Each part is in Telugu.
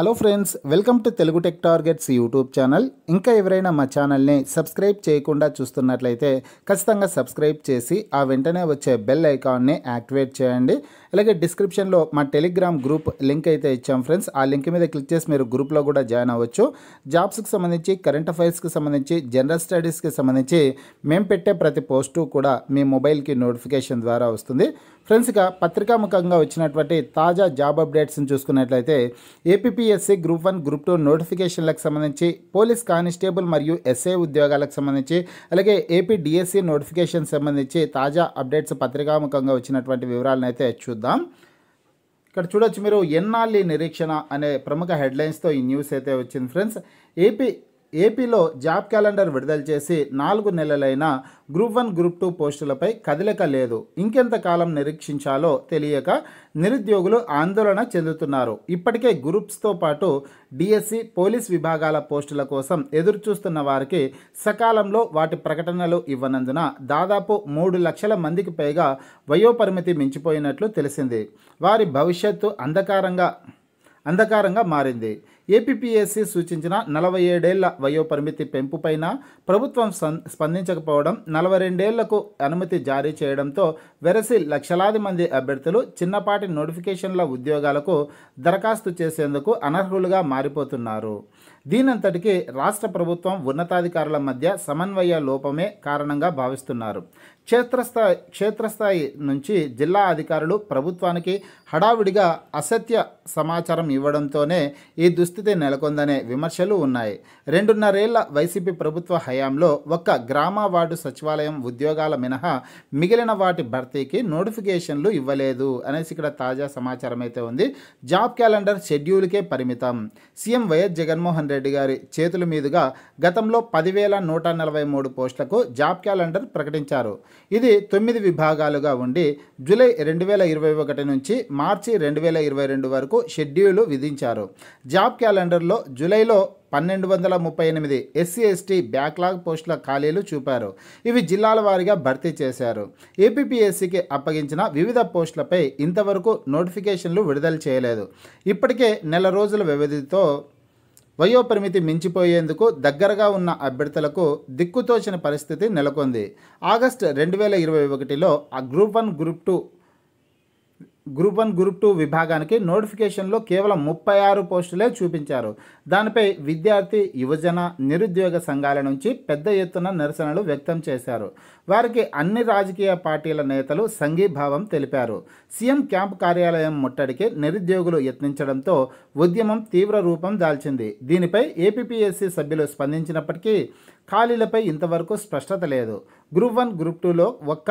hello friends welcome to Telugu tech targets YouTube channel ఇంకా ఎవరైనా మా ఛానల్ని సబ్స్క్రైబ్ చేయకుండా చూస్తున్నట్లయితే ఖచ్చితంగా సబ్స్క్రైబ్ చేసి ఆ వెంటనే వచ్చే బెల్ ఐకాన్ని యాక్టివేట్ చేయండి అలాగే డిస్క్రిప్షన్లో మా టెలిగ్రామ్ గ్రూప్ లింక్ అయితే ఇచ్చాం ఫ్రెండ్స్ ఆ లింక్ మీద క్లిక్ చేసి మీరు గ్రూప్లో కూడా జాయిన్ అవ్వచ్చు జాబ్స్కి సంబంధించి కరెంట్ అఫైర్స్కి సంబంధించి జనరల్ స్టడీస్కి సంబంధించి మేము పెట్టే ప్రతి పోస్టు కూడా మీ మొబైల్కి నోటిఫికేషన్ ద్వారా వస్తుంది ఫ్రెండ్స్ ఇక పత్రికాముఖంగా వచ్చినటువంటి తాజా జాబ్ అప్డేట్స్ని చూసుకున్నట్లయితే APSC group one group two నోటిఫికేషన్లకు సంబంధించి పోలీస్ కానిస్టేబుల్ మరియు ఎస్ఏ ఉద్యోగాలకు సంబంధించి అలాగే ఏపీ డిఎస్సి నోటిఫికేషన్ సంబంధించి తాజా అప్డేట్స్ పత్రికాముఖంగా వచ్చినటువంటి వివరాలను అయితే చూద్దాం ఇక్కడ చూడొచ్చు మీరు ఎన్ఆర్లీ నిరీక్షణ అనే ప్రముఖ హెడ్లైన్స్తో ఈ న్యూస్ అయితే వచ్చింది ఫ్రెండ్స్ ఏపీ ఏపీలో జాబ్ క్యాలెండర్ విడుదల చేసి నాలుగు నెలలైన గ్రూప్ వన్ గ్రూప్ టూ పోస్టులపై కదలిక లేదు ఇంకెంతకాలం నిరీక్షించాలో తెలియక నిరుద్యోగులు ఆందోళన చెందుతున్నారు ఇప్పటికే గ్రూప్స్తో పాటు డిఎస్సి పోలీస్ విభాగాల పోస్టుల కోసం ఎదురుచూస్తున్న వారికి సకాలంలో వాటి ప్రకటనలు ఇవ్వనందున దాదాపు మూడు లక్షల మందికి పైగా వయోపరిమితి మించిపోయినట్లు తెలిసింది వారి భవిష్యత్తు అంధకారంగా అంధకారంగా మారింది ఏపీపీఎస్సీ సూచించిన నలభై ఏడేళ్ల వయోపరిమితి పెంపుపైన ప్రభుత్వం స్పందించకపోవడం నలభై రెండేళ్లకు అనుమతి జారీ చేయడంతో వెరసి లక్షలాది మంది అభ్యర్థులు చిన్నపాటి నోటిఫికేషన్ల ఉద్యోగాలకు దరఖాస్తు చేసేందుకు అనర్హులుగా మారిపోతున్నారు దీనంతటికి రాష్ట్ర ప్రభుత్వం ఉన్నతాధికారుల మధ్య సమన్వయ లోపమే కారణంగా భావిస్తున్నారు క్షేత్రస్థాయి క్షేత్రస్థాయి నుంచి జిల్లా అధికారులు ప్రభుత్వానికి హడావిడిగా అసత్య సమాచారం ఇవ్వడంతోనే ఈ దుస్థితి నెలకొందనే విమర్శలు ఉన్నాయి రెండున్నరేళ్ల వైసీపీ ప్రభుత్వ హయాంలో ఒక్క గ్రామ వార్డు సచివాలయం ఉద్యోగాల మినహా మిగిలిన వాటి భర్తీకి నోటిఫికేషన్లు ఇవ్వలేదు అనేసి ఇక్కడ తాజా సమాచారం అయితే ఉంది జాబ్ క్యాలెండర్ షెడ్యూల్కే పరిమితం సీఎం వైఎస్ జగన్మోహన్ రెడ్డి రెడ్డి గారి చేతుల మీదుగా గతంలో పదివేల నూట నలభై మూడు పోస్టులకు జాబ్ క్యాలెండర్ ప్రకటించారు ఇది తొమ్మిది విభాగాలుగా ఉండి జూలై రెండు వేల ఇరవై ఒకటి నుంచి మార్చి రెండు వేల ఇరవై రెండు వరకు షెడ్యూలు విధించారు జాబ్ క్యాలెండర్లో జూలైలో పన్నెండు వందల ముప్పై ఎనిమిది ఎస్సీ ఎస్టీ బ్యాక్లాగ్ పోస్టుల ఖాళీలు చూపారు ఇవి జిల్లాల వారీగా భర్తీ చేశారు ఏపీపీఎస్సీకి అప్పగించిన వివిధ పోస్టులపై ఇంతవరకు నోటిఫికేషన్లు విడుదల చేయలేదు ఇప్పటికే నెల రోజుల వ్యవధితో వయోపరిమితి మించిపోయేందుకు దగ్గరగా ఉన్న అభ్యర్థులకు దిక్కుతోచిన పరిస్థితి నెలకొంది ఆగస్టు రెండు వేల ఇరవై ఒకటిలో ఆ group one group two group one group two విభాగానికి నోటిఫికేషన్లో కేవలం ముప్పై ఆరు పోస్టులే చూపించారు దానిపై విద్యార్థి యువజన నిరుద్యోగ సంఘాల నుంచి పెద్ద ఎత్తున నిరసనలు వ్యక్తం చేశారు వారికి అన్ని రాజకీయ పార్టీల నేతలు సంఘీభావం తెలిపారు సీఎం క్యాంపు కార్యాలయం ముట్టడికి నిరుద్యోగులు యత్నించడంతో ఉద్యమం తీవ్ర రూపం దాల్చింది దీనిపై ఏపీపీఎస్సీ సభ్యులు స్పందించినప్పటికీ ఖాళీలపై ఇంతవరకు స్పష్టత లేదు గ్రూప్ వన్ గ్రూప్ టూలో ఒక్క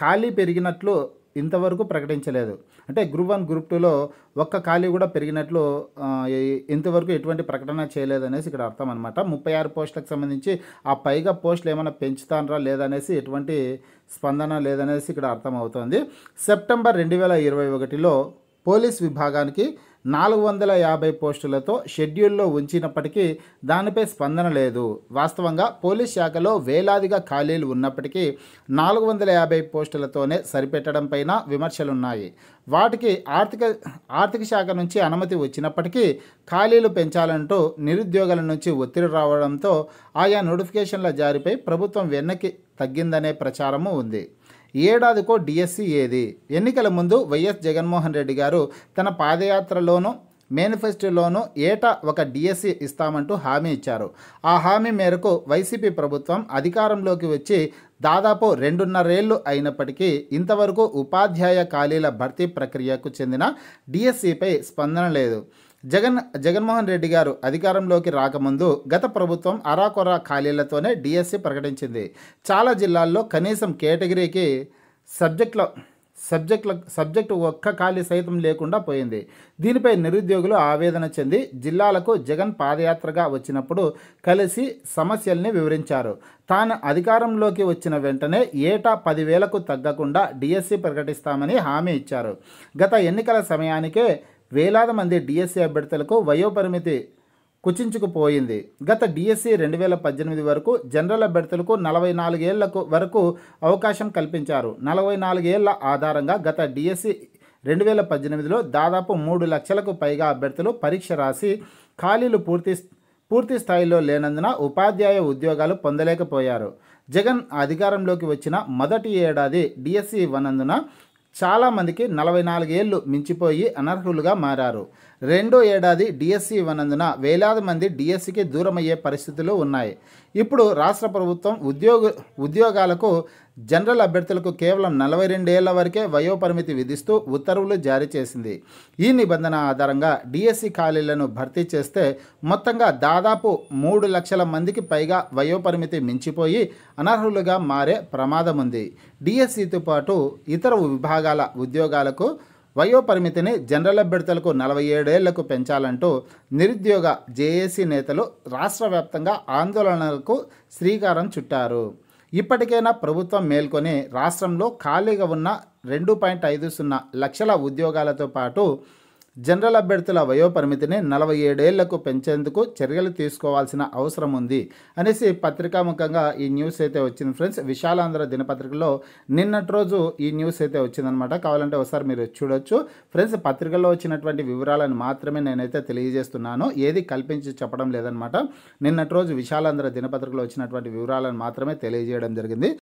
ఖాళీ పెరిగినట్లు ఇంతవరకు ప్రకటించలేదు అంటే గ్రూప్ వన్ గ్రూప్ టూలో ఒక్క ఖాళీ కూడా పెరిగినట్లు ఇంతవరకు ఎటువంటి ప్రకటన చేయలేదనేసి ఇక్కడ అర్థం అనమాట ముప్పై ఆరు పోస్టులకు సంబంధించి ఆ పైగా పోస్టులు ఏమైనా పెంచుతానరా లేదనేసి ఎటువంటి స్పందన లేదనేసి ఇక్కడ అర్థమవుతోంది సెప్టెంబర్ రెండు వేల ఇరవై ఒకటిలో పోలీస్ విభాగానికి నాలుగు వందల యాభై పోస్టులతో షెడ్యూల్లో ఉంచినప్పటికీ దానిపై స్పందన లేదు వాస్తవంగా పోలీస్ శాఖలో వేలాదిగా ఖాళీలు ఉన్నప్పటికీ నాలుగు వందల యాభై పోస్టులతోనే సరిపెట్టడం పైన విమర్శలున్నాయి వాటికి ఆర్థిక ఆర్థిక శాఖ నుంచి అనుమతి వచ్చినప్పటికీ ఖాళీలు పెంచాలంటూ నిరుద్యోగుల నుంచి ఒత్తిడి రావడంతో ఆయా నోటిఫికేషన్ల జారీపై ప్రభుత్వం వెన్నకి తగ్గిందనే ప్రచారము ఉంది ఏడాదికో డిఎస్సి ఏది ఎన్నికల ముందు వైఎస్ జగన్మోహన్ రెడ్డి గారు తన పాదయాత్రలోనూ మేనిఫెస్టోలోనూ ఏటా ఒక డిఎస్సి ఇస్తామంటూ హామీ ఇచ్చారు ఆ హామీ మేరకు వైసీపీ ప్రభుత్వం అధికారంలోకి వచ్చి దాదాపు రెండున్నరేళ్లు అయినప్పటికీ ఇంతవరకు ఉపాధ్యాయ ఖాళీల భర్తీ ప్రక్రియకు చెందిన డిఎస్సిపై స్పందన లేదు జగన్ జగన్మోహన్ రెడ్డి గారు అధికారంలోకి రాకముందు గత ప్రభుత్వం అరాకొరా ఖాళీలతోనే డిఎస్సి ప్రకటించింది చాలా జిల్లాల్లో కనీసం కేటగిరీకి సబ్జెక్టుల సబ్జెక్టుల సబ్జెక్టు ఒక్క ఖాళీ సైతం లేకుండా పోయింది దీనిపై నిరుద్యోగులు ఆవేదన చెంది జిల్లాలకు జగన్ పాదయాత్రగా వచ్చినప్పుడు కలిసి సమస్యల్ని వివరించారు తాను అధికారంలోకి వచ్చిన వెంటనే ఏటా పదివేలకు తగ్గకుండా డిఎస్సి ప్రకటిస్తామని హామీ ఇచ్చారు గత ఎన్నికల సమయానికే వేలాది మంది డిఎస్సి అభ్యర్థులకు వయోపరిమితి కుచించుకుపోయింది గత డిఎస్సి రెండు వేల పద్దెనిమిది వరకు జనరల్ అభ్యర్థులకు నలభై నాలుగేళ్లకు వరకు అవకాశం కల్పించారు నలభై నాలుగేళ్ల ఆధారంగా గత డిఎస్సి రెండు వేల పద్దెనిమిదిలో దాదాపు మూడు లక్షలకు పైగా అభ్యర్థులు పరీక్ష రాసి ఖాళీలు పూర్తి పూర్తి స్థాయిలో లేనందున ఉపాధ్యాయ ఉద్యోగాలు పొందలేకపోయారు జగన్ అధికారంలోకి వచ్చిన మొదటి ఏడాది డిఎస్సి ఇవ్వనందున చాలామందికి నలభై నాలుగేళ్లు మించిపోయి అనర్హులుగా మారారు రెండో ఏడాది డిఎస్సి ఇవ్వనందున వేలాది మంది డిఎస్సికి దూరమయ్యే పరిస్థితులు ఉన్నాయి ఇప్పుడు రాష్ట్ర ప్రభుత్వం ఉద్యోగ ఉద్యోగాలకు జనరల్ అభ్యర్థులకు కేవలం నలభై రెండేళ్ల వరకే వయోపరిమితి విధిస్తూ ఉత్తర్వులు జారీ చేసింది ఈ నిబంధన ఆధారంగా డిఎస్సి ఖాళీలను భర్తీ చేస్తే మొత్తంగా దాదాపు మూడు లక్షల మందికి పైగా వయోపరిమితి మించిపోయి అనర్హులుగా మారే ప్రమాదం ఉంది డిఎస్సితో పాటు ఇతర విభాగాల ఉద్యోగాలకు వయోపరిమితిని జనరల్ అభ్యర్థులకు నలభై ఏడేళ్లకు పెంచాలంటూ నిరుద్యోగ జేఏసీ నేతలు రాష్ట్ర వ్యాప్తంగా ఆందోళనలకు శ్రీకారం చుట్టారు ఇప్పటికైనా ప్రభుత్వం మేల్కొని రాష్ట్రంలో ఖాళీగా ఉన్న రెండు పాయింట్ ఐదు సున్నా లక్షల ఉద్యోగాలతో పాటు జనరల్ అభ్యర్థుల వయోపరిమితిని నలభై ఏడేళ్లకు పెంచేందుకు చర్యలు తీసుకోవాల్సిన అవసరం ఉంది అనేసి పత్రికాముఖంగా ఈ న్యూస్ అయితే వచ్చింది ఫ్రెండ్స్ విశాలాంధ్ర దినపత్రికలో నిన్నటి రోజు ఈ న్యూస్ అయితే వచ్చిందనమాట కావాలంటే ఒకసారి మీరు చూడొచ్చు ఫ్రెండ్స్ పత్రికలో వచ్చినటువంటి వివరాలను మాత్రమే నేనైతే తెలియజేస్తున్నాను ఏది కల్పించి చెప్పడం లేదనమాట నిన్నటి రోజు విశాలాంధ్ర దినపత్రికలో వచ్చినటువంటి వివరాలను మాత్రమే తెలియజేయడం జరిగింది